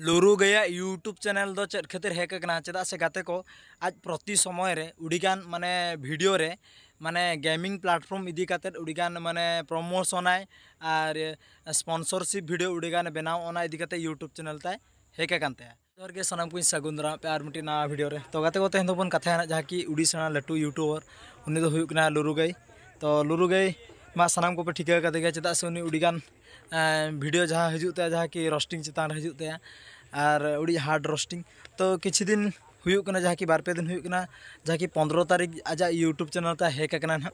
ᱞᱩᱨᱩ ᱜᱮᱭᱟ YouTube channel ᱫᱚ ᱪᱮᱫ ᱠᱷᱟᱹᱛᱤᱨ ᱦᱮᱠ ᱟᱠᱟᱱᱟ ᱪᱮᱫᱟᱜ ᱥᱮ ᱜᱟᱛᱮ ᱠᱚ ᱟᱡ ᱯᱨᱚᱛᱤ ᱥᱚᱢᱚᱭ ᱨᱮ ᱩᱰᱤᱜᱟᱱ ᱢᱟᱱᱮ ᱵᱷᱤᱰᱤᱭᱳ ᱨᱮ ᱢᱟᱱᱮ ᱜᱮᱢᱤᱝ ᱯᱞᱟᱴᱯᱷᱚᱨᱢ ᱤᱫᱤ ᱠᱟᱛᱮᱫ ᱩᱰᱤᱜᱟᱱ ᱢᱟᱱᱮ ᱯᱨᱚᱢᱳᱥᱚᱱᱟᱭ ᱟᱨ ᱥᱯᱚᱱᱥᱚᱨᱥᱤᱯ ᱵᱷᱤᱰᱤᱭᱳ ᱩᱰᱤᱜᱟᱱ ᱵᱮᱱᱟᱣ ᱚᱱᱟ ᱤᱫᱤ ᱠᱟᱛᱮᱫ ᱤᱭᱩᱴᱩᱵ ᱪᱮᱱᱮᱞ ᱛᱟᱭ हेक जोर के सामान को सगुन दारा पे और मिट्टी ना भिडियो तो गाते को तेहन बन कथा जहाँ कि उड़ीसा लटू यूट्यूबर उन्नी लुरु गई तो लुरु गई मा सामान को पे ठिका चेदा से उन्नी उड़ीगान वीडियो अं, जहाँ हजूत जहाँ कि रोस्टिंग चितान हजूत और उड़ी हार्ड रोस्टिंग तो किसी दिन हुकना जहाँ कि बारपे दिन हुकना जहाँ कि पंद्रह तारीख आज यूट्यूब चैनल ता हेकना ना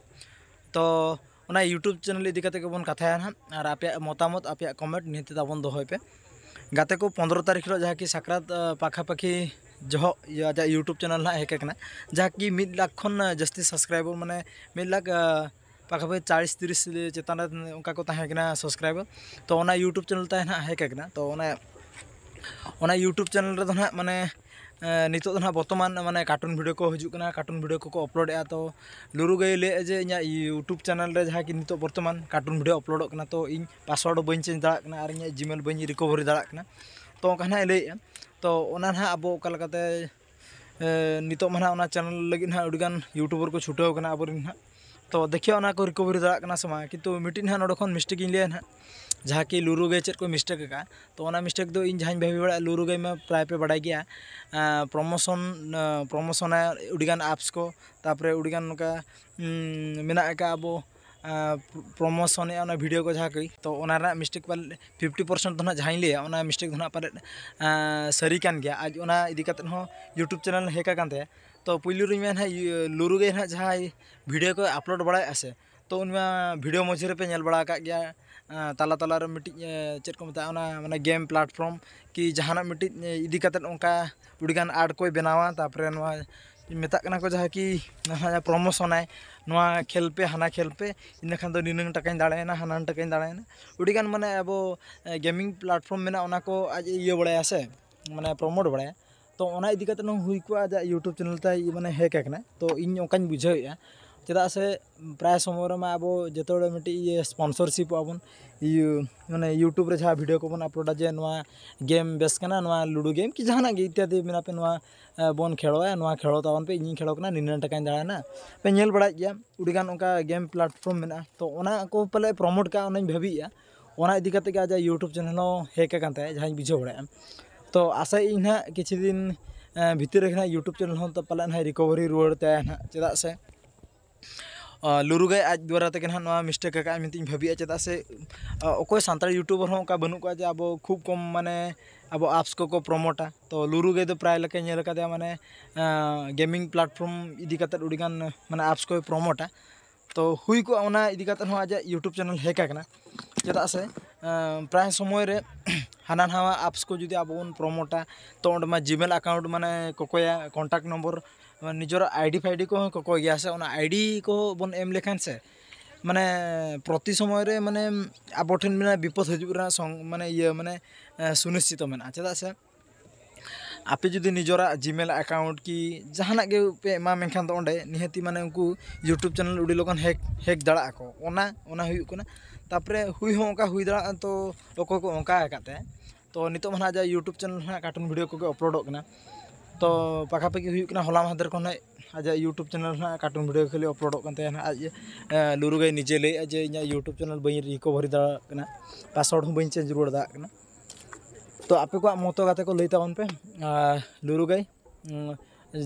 तो उना यूट्यूब चैनल इदी करते बन कथाया ना और आप मतामत आप कमेंट निहती ताबन दोहपे गाते को पंद्रह तारीख रो जहाँ कि सकरात पाखापाखी ᱡᱚᱦᱚᱜ ᱟᱡᱟᱜ ᱤᱭᱩᱴᱩᱵᱽ ᱪᱮᱱᱮᱞ ᱦᱟᱸᱜ ᱦᱮᱡ ᱟᱠᱟᱱᱟ ᱡᱟᱦᱟᱸ ᱠᱤ ᱢᱤᱫ ᱞᱟᱠᱷ ᱠᱷᱚᱱ ᱡᱟᱹᱥᱛᱤ ᱥᱟᱵᱥᱠᱨᱟᱭᱵᱟᱨ ᱢᱟᱱᱮ लाख ᱯᱟᱠᱟᱯᱟᱠᱤ चालीस त्रिस ᱪᱮᱛᱟᱱ को ᱚᱱᱠᱟ ᱠᱚ ᱛᱟᱦᱮᱸ ᱠᱟᱱᱟ ᱥᱟᱵᱥᱠᱨᱟᱭᱵᱟᱨ ᱛᱚ ᱚᱱᱟ ना ᱪᱮᱱᱮᱞ ᱛᱟᱦᱮᱸ ᱦᱮᱡ ᱟᱠᱟᱱᱟ बर्तमान माने कार्टून भिडियो को हजना कार्टून भिडियो को अपलोड तो लुरु गई ले जे इन यूट्यूब चैनल जहाँ कि नित बर्तमान कार्टून भिडियो अपलोडना तो इन पासवर्ड बी चेज दाड़ा और इन जिमेल बी रिकवरी दाड़ा तो अंका ना तो ना अब नित चैनल लगे ना यूट्यूबर को छुटावना अब ना तो देखिए ना को रिकवरी दाड़ा समय कि किंतु मिट्टी ना नोड़े मिस्टेक लिया ना जहाँ कि लुरुगे चेक को मिस्टेक का तो मिस्टेक तो इन जहाँ भाभी बड़ा लुरुगे में प्राय पे बड़ा गया प्रमोशन प्रमोशन उड़ीगान एप्स को तापरे उड़ीगान नोका मेना अब प्रमोशन भिडियो को जहाँ तो मिस्टेक पाल फिफ्टी पर्सेंट तो ना जहाँ लिया मिस्टेक तो ना पारे सारी गया आज इदी यूट्यूब चैनल हैं ᱛᱚ ᱯᱩᱭᱞᱩ ᱨᱮᱧ ᱢᱮᱱᱟ ᱞᱩᱨᱩ ᱜᱟᱹᱭ ᱦᱟᱸᱜ ᱡᱟᱦᱟᱸᱭ ᱵᱷᱤᱰᱤᱭᱳ ᱠᱚ ᱟᱯᱞᱳᱰ ᱵᱟᱲᱟᱭᱮᱜᱼᱟ ᱥᱮ ᱛᱚ ᱩᱱᱢᱟ ᱵᱷᱤᱰᱤᱭᱳ ᱢᱚᱡᱽ ᱨᱮᱯᱮ ᱧᱮᱞ ᱵᱟᱲᱟ ᱟᱠᱟᱫ ᱜᱮᱭᱟ ᱛᱟᱞᱟ ᱛᱟᱞᱟᱨᱮ ᱢᱤᱫᱴᱤᱡ ᱪᱮᱫ ᱠᱚ ᱢᱮᱛᱟᱜᱼᱟ ᱚᱱᱟ ᱢᱟᱱᱮ ᱜᱮᱢ ᱯᱞᱟᱴᱯᱷᱚᱨᱢ ᱠᱤ ᱡᱟᱦᱟᱱᱟᱜ ᱢᱤᱫᱴᱤᱡ ᱤᱫᱤ ᱠᱟᱛᱮᱫ ᱚᱱᱠᱟ ᱟᱹᱰᱤᱜᱟᱱ ᱟᱨᱴ ᱠᱚᱭ ᱵᱮᱱᱟᱣᱟ ᱛᱟᱨᱯᱚᱨᱮ ᱱᱚᱣᱟ ᱢᱮᱛᱟᱜ ᱠᱟᱱᱟ ᱠᱚ ᱡᱟᱦᱟᱸ ᱠᱤ ᱯᱨᱚᱢᱳᱥᱚᱱᱟᱭ ᱱᱚᱣᱟ ᱠᱷᱮᱞ ᱯᱮ ᱦᱟᱱᱟ ᱠᱷᱮᱞ ᱯᱮ ᱤᱱᱟᱹᱠᱷᱟᱱ ᱫᱚ ᱱᱤᱱᱟᱹᱝ ᱴᱟᱠᱟᱧ ᱫᱟᱲᱮᱭᱟᱱᱟ ᱦᱟᱱᱟ ᱴᱟᱠᱟᱧ ᱫᱟᱲᱮᱭᱟᱱᱟ ᱟᱹᱰᱤᱜᱟᱱ ᱢᱟᱱᱮ ᱟᱵᱚ ᱜᱮᱢᱤᱝ ᱯᱞᱟᱴᱯᱷᱚᱨᱢ ᱢᱮᱱᱟᱜᱼᱟ ᱚᱱᱟ ᱠᱚ ᱟᱡ ᱤᱭᱟᱹ ᱵᱟᱲᱟᱭᱟ ᱥᱮ ᱢᱟᱱᱮ ᱯᱨᱚᱢᱳᱴ ᱵᱟᱲᱟᱭᱟ तो यूट्यूब चैनल मैं हेक तो इन अंकान बुझे चेदा से प्राय समय अब जो मिट्टी स्पन्सरशिप मैं यूट्यूब जहाँ भिडियो को अपलोडा जे ना गेम बेसना लुडो गेम कि जहाँ इत्यादि मेपे बन खेलवा खेलतावन पे इन खेलना निन्न टाकाय दाड़ेना पे नल बड़ा गया उड़ीगान गेम प्लाटफर्म मे तो पाले प्रमोट कर भाई है वहाँ आज यूट्यूब चैनल हेकन जहाँ बुझे बड़ा तो आशा इन हाँ कि दिन भितर हाँ यूट्यूब चैनल हम तो पाले हाँ रिकवरी रुआर तय हाँ चेदा से लुरुगे आज द्वारा तक हाँ मिस्टेक मत भाविए चेदा से अकय सानी यूट्यूबर हम बनू का जे अब खूब कम माने अब आप्स को को प्रमोटा तो लुरुगे तो प्राय लेकेलका माने गेमिंग प्लेटफॉर्म इदीका उड़ीगान माने आप्स को प्रमोटा तो हुई को आज यूट्यूब चैनल हेकना ᱪᱮᱫᱟᱜ ᱥᱮ ᱯᱨᱟᱭ ᱥᱚᱢᱚᱭ ᱨᱮ ᱦᱟᱱᱟ ᱱᱟᱣᱟ ᱮᱯᱥ ᱠᱚ ᱡᱩᱫᱤ ᱟᱵᱚ ᱵᱚᱱ ᱯᱨᱚᱢᱳᱴᱟ ᱛᱚ ᱚᱸᱰᱮ ᱢᱟ ᱡᱤᱢᱮᱞ ᱮᱠᱟᱣᱩᱱᱴ ᱢᱟᱱᱮ ᱠᱚᱠᱚᱭᱟ ᱠᱚᱱᱴᱟᱠᱴ ᱱᱚᱢᱵᱚᱨ ᱱᱤᱡᱮᱨ ᱟᱭᱰᱤ ᱯᱷᱟᱭᱰᱤ ᱠᱚᱦᱚᱸ ᱠᱚᱠᱚᱭ ᱜᱮᱭᱟ ᱥᱮ ᱚᱱᱟ ᱟᱭᱰᱤ ᱠᱚ ᱵᱚᱱ ᱮᱢ ᱞᱮᱠᱷᱟᱱ ᱥᱮ ᱢᱟᱱᱮ ᱯᱨᱚᱛᱤ ᱥᱚᱢᱚᱭ ᱨᱮ ᱢᱟᱱᱮ ᱟᱵᱚ ᱴᱷᱮᱱ ᱢᱮᱱᱟᱜᱼᱟ ᱵᱤᱯᱚᱫ ᱦᱤᱡᱩᱜ ᱨᱮᱱᱟᱜ ᱢᱟᱱᱮ ᱤᱭᱟᱹ ᱢᱟᱱᱮ ᱥᱩᱱᱤᱥᱪᱤᱛᱚ ᱢᱮᱱᱟᱜᱼᱟ ᱪᱮᱫᱟᱜ ᱥᱮ आपे जो निजर जिमेल अकाउंट कि जहां पे एमा तो निहती माने उनको यूट्यूब चैनल उड़ील हेक हेक दाड़ा को तपर हुई हुई दाड़ा तो लोग अंकाते तो नित ना जहाँ यूट्यूब चैनल कार्टून भिडियो को अपलोड तो पाखापाखी होना हला महादर को आज यूट्यूब चैनल कार्टून भिडियो खाली अपलोड आज लुरुगे निजे लैया जे यूट्यूब चैनल बी रिकवरी दाड़ा पासवर्ड बी चेंज रुआ दाड़ा तो आपे को मत गाते को लैताबन पे लुरु गई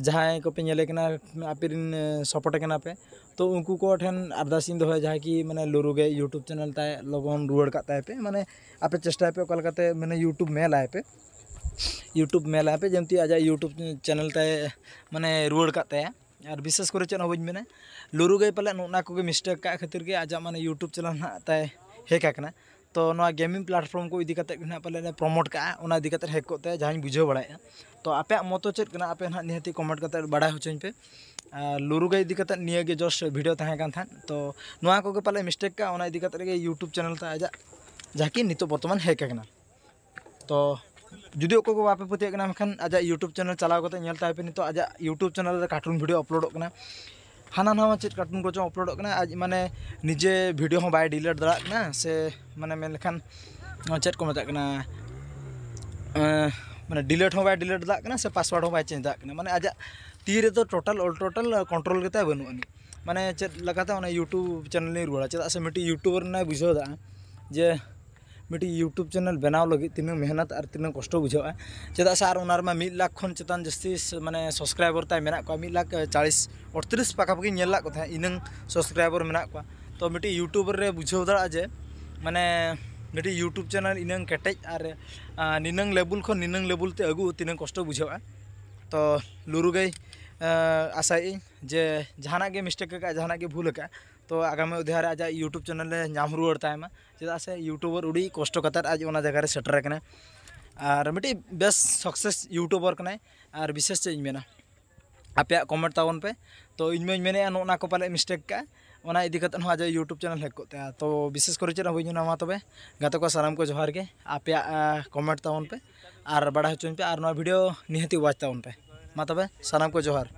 जहाँ को पेलेना आपे रिन सपोर्ट के पे तो उनको को ठेन अरदास कि मैं लुरु गई यूट्यूब चैनल ताय लगन रुआड़ पे मैं आपे चेष्टा पे अकाले मैंने यूट्यूब मेल आए पे यूट्यूब मेल आए पे जमी आजा यूट्यूब चैनल ताय मैंने रुआड़ पे और विशेषकर चे हम लुरु गई पाले नोना को मिस्टेक खातिर के आजा मैंने यूट्यूब चैनल ताय हेकना तो गेमिंग प्लाटफर्म को पाले प्रमोट कहना हेकते जहाँ बुझे बड़ा तो आप मत चेना आप निति कमेंट करते बड़ा होचे पे लुरुगे इदीकते निये जस्ट भिडियो थान तो पाले मिसटेक यूट्यूब चैनल तो आजा जहाँ की बर्तमान हेकना तो जुदी को बापे पतियेना आज यूट्यूब चैनल चलावते हैं पे आज YouTube channel cartoon video upload हाना ना चेक कार्टून को चो अपलोड आज माने निजे भिडियो हो बाय डिलीट से माने मेन लेखान चेक को मता माने डिलेट हो बाय डिलीट दड़ा से पासवर्ड हो बाय चेंज माने आज तीर तो टोटल ऑल टोटल कंट्रोल के बनू आनी माने चेक लगाता यूट्यूब चैनल रुआ रुड़ा चेदा से मिट्टी यूट्यूबर ने जे मिट्टी यूट्यूब चैनल बनाव लगे तीन मेहनत और तीन कष्ट बुझा चेदा सर और मिल लाख चितान जस्ती मैंने सब्सक्राइबर तय मेरा मिल लाख चालीस अड़तीस पाखापाखी नल इन सबसक्राइबर मे तो मिट्टी यूट्यूबर बुझे दाड़ा जे मैंने मिट्टी यूट्यूब चैनल इन कटे और नीना लेबुल नीना लेबुलते अगू तीन कष्ट बुझे तो लुरुगे आशाई जे जहाँ मिस्टेक जहाँ भूल कर तो आगामी उद्यार आज यूट्यूब चैनल नाम रुआड़ता है चेदा से यूट्यूबर उड़ी कष्ट आज वो जगह सेटर कने और मिट्टी बेस सक्सेस यूट्यूबर कने और विशेष चेज मेना आप कमेंट ताबन पे तो इनमे ना को पाले मिस्टेक का इदी कर आज यूट्यूब चैनल हेको तो विशेष कर चेक बुझे ना तब तो को सामान को जोहार के आप कमेंट ताबन पे और बड़ा चुन पे और भिडियो निहती वाच ताबन पे मा तब तो सामान को जोहार